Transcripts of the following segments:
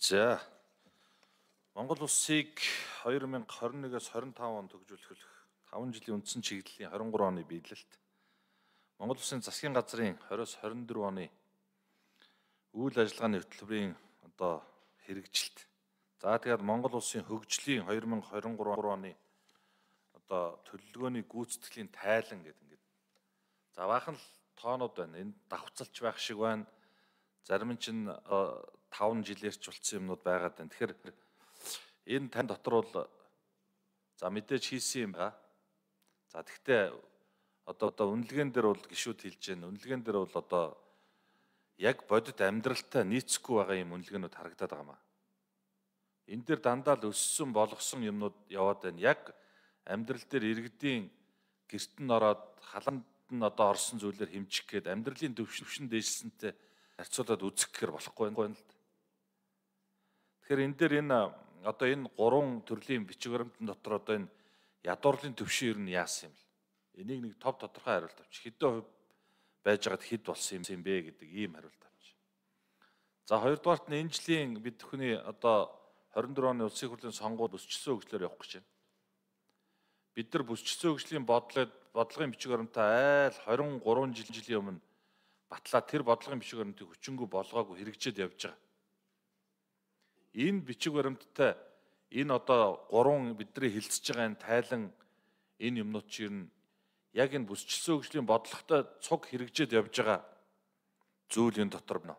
За. Монгол улсыг 2021-с 25 он төгжүүлэх 5 жилийн үндсэн чиглэлийн 23 оны биелэлт Монгол Улсын засгийн газрын 20-24 оны үйл ажиллагааны хөтөлбөрийн одоо хэрэгжилт. За тэгээд Монгол Улсын хөгжлийн 2023 оны одоо төлөвлөгөөний гүйцэтгэлийн тайлан гэдэг ингээд. За баахан л тоонууд байна. Энд давхцалч байх шиг байна. Зарим нь чинь 5 жилээрч болсон юмнууд байгаад байна. Тэгэхээр энэ тань дотор бол за мэдээж хийсэн юм ба. За тэгтээ одоо одоо үнэлгээн дээр бол гişүүд хэлж гэн үнэлгээн дээр бол одоо яг бодит амьдралтай нийцэхгүй байгаа юм үнэлгээнүүд харагдаад байгаа маа. Энд дээр дандаа л өссөн болгосон юмнууд яваад байна. Яг амьдрал дээр иргэдийн герт нь ороод халамт нь одоо орсон зүйлээр хэмжих гээд амьдралын төвшин дээжсэнтэй харьцуулаад үзэх гэхэр болохгүй юм л да. Тэгэхээр энэ дээр энэ одоо энэ гурван төрлийн бичиг баримтын дотор одоо энэ ядуурлын төвшин ер нь яасан юм бэл. Энийг нэг тов тодорхой хариулт авч хэдэн хувь байж байгаад хэд болсон юм бэ гэдэг ийм хариулт авч. За хоёрдугаарт нь энэ жилийн бид бүхний одоо 24 оны улсын хурлын сонгууль бүсчсэн хөгжлөөр явах гэж байна. Бид нар бүсчсэн хөгжлийн бодлогод бодлогын бичиг баримтаа айл 23 жил жилийн өмнө батлаа тэр бодлогын бичиг баримтыг хүчингү болгоогүй хэрэгжээд явж байгаа энэ бичиг баримттай энэ одоо гурван бидний хилцэж байгаа энэ тайлан энэ юмнууд чинь яг энэ бүсчилсэн хөгжлийн бодлоготой цуг хэрэгжээд явж байгаа зүйл энэ дотор байна.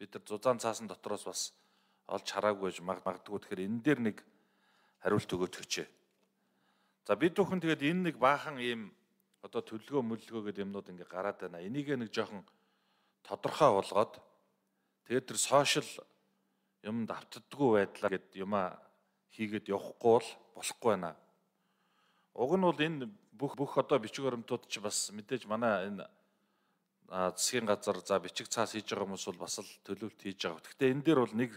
Бид нар зузаан цаасан дотроос бас олж хараагүй байж магадгүй тэгэхээр энэ дээр нэг хариулт өгөөч хэчээ. За бид бүхэн тэгээд энэ нэг баахан ийм одоо төлөлгөө мөлөлгөө гэдэг юмнууд ингээ гараад байна. Энийг нэг жоохон тодорхой болгоод тэгээд тэр сошиал юм давтдаггүй байдлаар гээд юма хийгээд явахгүй бол болохгүй байна. Уг нь бол энэ бүх бүх одоо бичиг баримтууд ч бас мэдээж манай энэ засгийн газар за бичиг цаас хийж байгаа хүмүүс бол бас л төлөвлөлт хийж байгаа. Гэхдээ энэ дээр бол нэг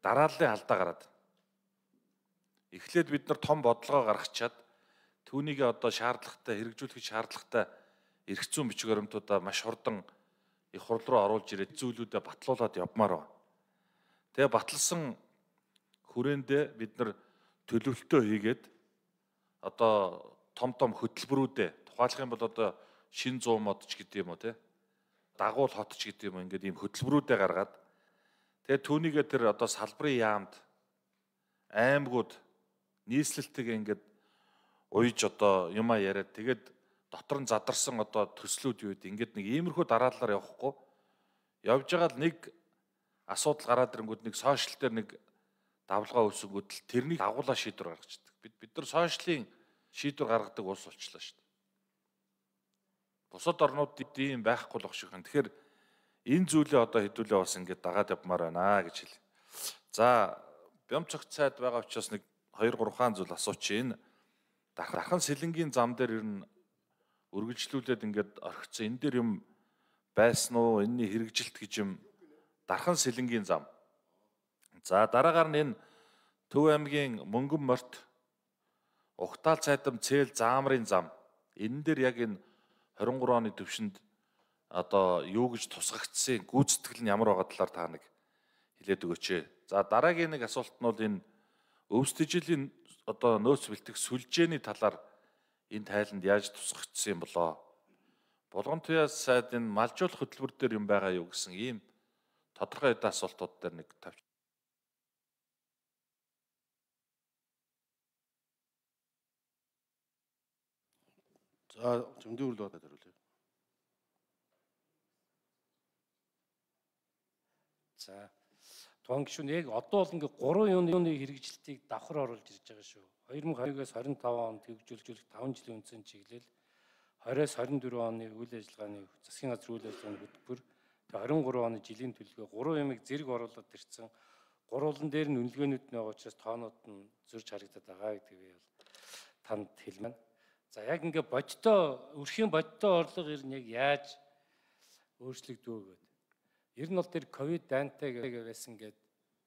дарааллын алдаа гараад. Эхлээд бид нар том бодлогоо гаргачаад түүнийг одоо шаардлагатай хэрэгжүүлэх шаардлагатай эргцүүлэн бичиг баримтуудаа маш хурдан их хурл руу оруулж ирээд зүйлүүдэд батлуулаад явмаар байна. Тэгээ батлсан хүрээндээ бид нар төлөвлөлтөө хийгээд одоо том том хөтөлбөрүүдэд тухайлах юм бол одоо шин 100 мод ч гэдэг юм уу те дагуул хот ч гэдэг юм ингээд ийм хөтөлбөрүүдэд гаргаад тэгээ түүнийгээ тэр одоо салбарын яамд аймагуд нийслэлтэйг ингээд уйж одоо юма яриад тэгээд дотор нь задарсан одоо төслүүд юу гэдэг ингээд нэг иймэрхүү дараалалаар явахгүй явж байгаа л нэг асуудал гараад ирэнгүүд нэг сошиал дээр нэг давлгаа үүсгэнгүүд л тэрний дагуулаа шийдвэр гаргачихдаг. Бид бид нар сошиалын шийдвэр гаргадаг улс болчлаа шүү дээ. Бусад орнуудад ийм байхгүй л багш их. Тэгэхээр энэ зүйлээ одоо хэдүүлээ бас ингээд дагаад явмаар байна гэж хэл. За бямцог цайд байгаа учраас нэг 2 3 зүйл асуучих. Энэ дархан сэлэнгийн зам дээр ер нь үргэлжлүүлээд ингээд орхицсан. Энэ дээр юм байсан уу? Энэний хэрэгжилт гэж юм Дархан Сэлэнгийн зам. За дараагаар нь энэ Төв аймгийн Мөнгөн морт Ухтаал цайдам цээл заамрын зам. Энэ дээр яг энэ 23 оны төвшөнд одоо юу гэж тусгагдсан гүйцэтгэл нь ямар байгаа талаар та нэг хэлээд өгөөч. За дараагийн нэг асуулт нь бол энэ өвсдөжлийн одоо нөөц бэлтгэх сүлжээний талаар энэ тайланд яаж тусгагдсан юм болоо? Булган туяа сайд энэ малжуулах хөтөлбөр дээр юм байгаа юу гэсэн ийм тодорхой хэдэн асуултууд дээр нэг тавьж За зөндөө үр л бодоод хариулъя. За тухайн гишүүн яг одоо бол ингээ 3 юуны хэрэгжилтийг давхар оруулж ирж байгаа шүү. 2020-аас 25 онд хөгжүүлжүүлэх 5 жилийн үндсэн чиглэл 20-аас 24 оны үйл ажиллагааны засгийн газрын үйл ажиллагааны хөтөлбөр 23 оны жилийн төлөвөө гурван ямыг зэрэг оруулаад ирсэн. Гурван дээр нь үнэлгээнүүд нэг учраас тоонууд нь зөрж харагдаад байгаа гэдэг би бол танд хэлмэн. За яг ингээ бодтоо өрхийн бодтоо орлого ер нь яг яаж өөрчлөгдвөө гэдэг. Ер нь бол тэр ковид дантай гэдэг байсан гээд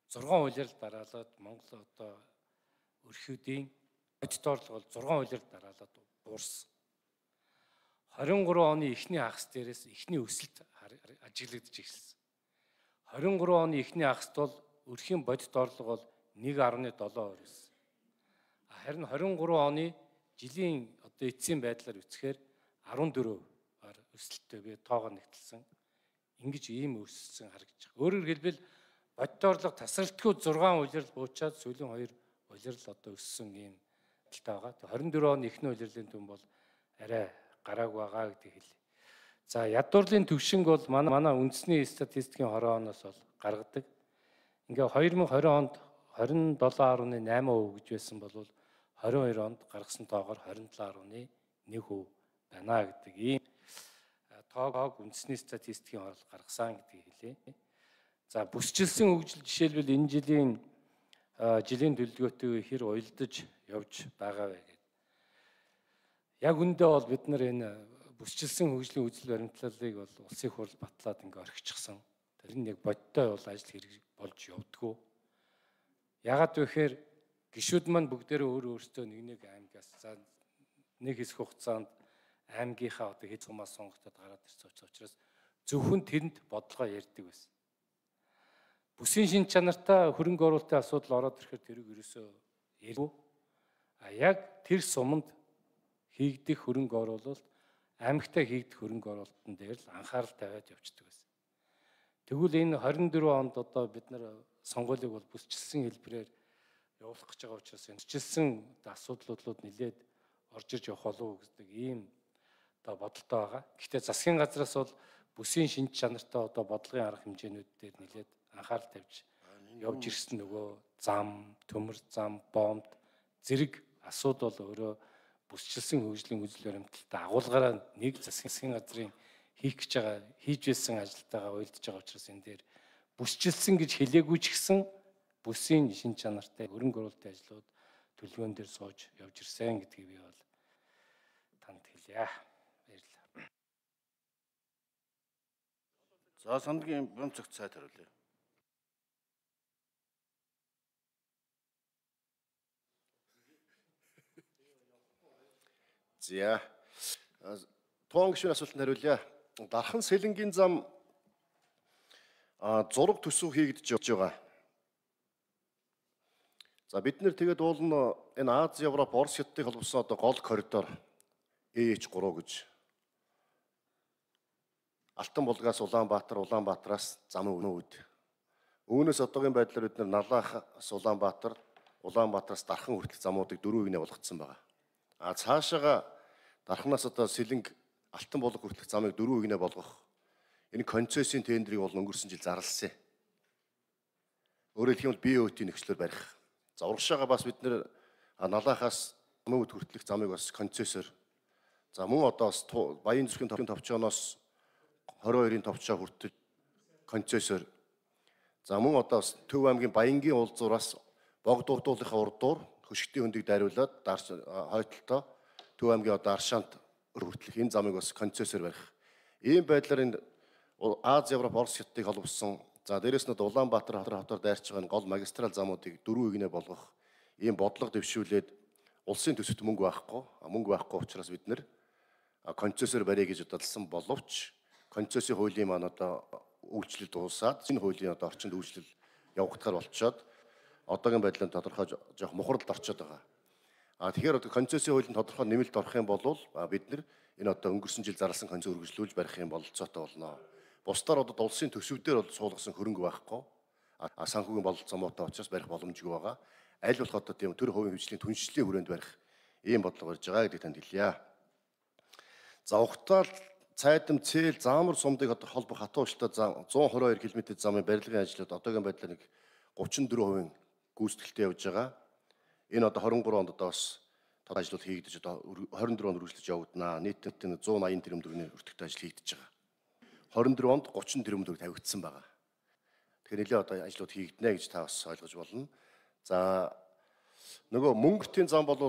6 хуулиар дараалаад Монгол одоо өрхүүдийн бодтоо орлого бол 6 хуулиар дараалаад буурсан. 23 оны эхний хагас дээрээс эхний өсөлт ажиглагдж эхэлсэн. 23 оны эхний хагасд бол өрхийн бодит орлого бол 1.7 орсон. Харин 23 оны жилийн одоо эцсийн байдлаар үзэхээр 14-аар өсөлттэй би тоогоо нэгтэлсэн. Ингиж ийм өссөн харагдчих. Өөрөөр хэлбэл бодит орлого тасралтгүй 6 улирал буучаад сүүлийн 2 улирал одоо өссөн ийм талтай байгаа. 24 оны эхний улирлын дүн бол арай гарааг байгаа гэдэг хэл. За ядуурлын төвшинг бол манай манай үндэсний статистикийн хорооноос бол гаргадаг. Ингээ 2020 онд 27.8% гэж байсан бол 22 онд гаргасан тоогоор 27.1% байна гэдэг ийм тоог үндэсний статистикийн хорол гаргасан гэдгийг хэлээ. За бүсчилсэн хөгжил жишээлбэл энэ жилийн жилийн төлөвлөгөөтэй хэр уялдаж явж байгаа вэ яг үндэ бол бид нар энэ бүсчилсэн хөгжлийн үзэл баримтлалыг бол улсын хурл батлаад ингээ орхичихсан. Тэр нь яг бодтой бол ажил хэрэг болж явдггүй. Ягаад вэхээр гişүүд маань бүгдээрээ өөр өөрсдөө нэг нэг аймгаас за нэг хэсэг хугацаанд аймгийнхаа одоо хэд цумаа сонгогдоод гараад ирсэн учраас зөвхөн тэрэнд бодлого ярьдаг байсан. Бүсийн шин чанартай хөрөнгө оруулалтын асуудал ороод ирэхэд тэрийг ерөөсөө ярьгүй. А яг тэр суманд хийгдэх хөрөнгө оруулалт амьгтаа хийгдэх хөрөнгө оруулалтын дээр л анхаарал тавиад явцдаг байсан. Тэгвэл энэ 24 онд одоо бид нар сонгуулийг бол бүсчилсэн хэлбэрээр явуулах гэж байгаа учраас энэ чилсэн асуудлууд нилээд орж иж явах болов уу гэдэг ийм одоо бодолтой байгаа. Гэхдээ засгийн газраас бол бүсийн шинж чанартай одоо бодлогын арга хэмжээнүүд дээр нилээд анхаарал тавьж явж ирсэн нөгөө зам, төмөр зам, бомб зэрэг асуудал өөрөө бүсчилсэн хөгжлийн үзэл баримталтай агуулгаараа нэг засгийн газрын хийх гэж байгаа хийж байсан ажилтайгаа уйлдж байгаа учраас энэ дээр бүсчилсэн гэж хэлээгүй ч гэсэн бүсийн шин чанартай хөрөнгө оруулалтын ажлууд төлөвөн дээр сууж явж ирсэн гэдгийг би бол танд хэлье. Баярлалаа. За сандгийн бямцагт цай хариулъя. За. Э, Туан гишүүн асуултанд хариулъя. Дархан сэлэнгийн зам а зураг төсөв хийгдэж байгаа. За бид нэр тэгээд уулна энэ Аз Европ Орос хятадыг холбосон одоо гол коридор EH3 гэж Алтан булгаас Улаанбаатар, Улаанбаатараас зам өнөөд. Үүнээс одоогийн байдлаар бид нар Налахаас Улаанбаатар, Улаанбаатараас Дархан хүртэл замуудыг дөрвийг нь болгоцсон байгаа. А цаашаага дархнаас одоо сэлэнг алтан болох хүртэлх замыг 4 үгнээ болгох энэ концессийн тендерийг бол өнгөрсөн жил зарласан. Өөрөөр хэлэх юм бол бие өөтийн нөхцлөөр барих. За урагшаага бас бид нэр налахаас мөнгөд хүртэлх замыг бас концессоор за мөн одоо бас баян зүрхийн төвчөн товчооноос 22-ын товчоо хүртэл концессоор за мөн одоо бас Төв аймгийн Баянгийн уулзуураас Богдурдуулынхаа урдуур хөшгтийн хөндийг дариулаад дарс хойтолтоо Төв аймгийн одоо Аршаанд өргөтлөх энэ замыг бас концессор барих. Ийм байдлаар энэ Аз Европ Орос хятадыг холбосон за дээрэс нь Улаанбаатар хотор хотор дайрч байгаа гол магистрал замуудыг дөрвөн игнэ болгох ийм бодлого дэвшүүлээд улсын төсөлт мөнгө байхгүй мөнгө байхгүй учраас бид нэр концессор барья гэж удалсан боловч концессийн хуулийн маань одоо үйлчлэл дуусаад энэ хуулийн одоо орчинд үйлчлэл явагдахаар болцоод одоогийн байдлаар тодорхой жоох мухарлд орчод байгаа. А тэгэхээр одоо концессийн хуулийн тодорхой нэмэлт орох юм бол бид нар энэ одоо өнгөрсөн жил зарласан концөө үргэлжлүүлж барих юм бололцоотой болно. Бусдаар одоо улсын төсөвдөр бол суулгасан хөрөнгө байхгүй. А санхүүгийн бололцоо муутай учраас барих боломжгүй байгаа. Аль болох одоо тийм төр хувийн хөвчлийн түншлэлийн хүрээнд барих ийм бодлого гарч байгаа гэдэг танд хэлье. За ухтаал цайдам цээл заамар сумдыг одоо холбох хатуу ууштай зам 122 км замын барилгын ажлууд одоогийн байдлаар нэг 34% гүйцэтгэлтэй явж байгаа. Энэ одоо 23 онд одоо бас тод ажлууд хийгдэж одоо 24 онд үргэлжлэж явагдана. Нийт 180 тэрбум төгрөгийн өртөгтэй ажил хийгдэж байгаа. 24 онд 30 тэрбум төгрөг тавигдсан байгаа. Тэгэхээр нэлээд одоо ажлууд хийгдэнэ гэж та бас ойлгож болно. За нөгөө мөнгөтийн зам бол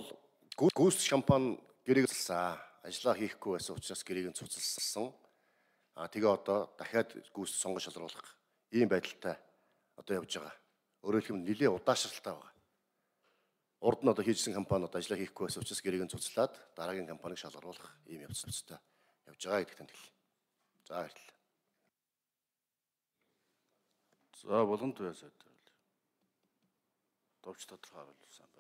гүйс шампан гэрээг цэлсэн. Ажлаа хийхгүй байсан учраас гэрээг нь цуцалсан. А тэгээ одоо дахиад гүйс сонгож шалруулах ийм байдалтай одоо явж байгаа. Өөрөөр хэлбэл нэлээд удаашралтай байна урд нь одоо хийжсэн компаниуд ажиллаа хийхгүй байсан учраас гэрээгээ цуцлаад дараагийн компаниг шалгаруулах ийм явц төстэй явж байгаа гэдэгт хэл. За баярлалаа. За булган туяасаа дөрвөл. Довч тодорхой харуулсан.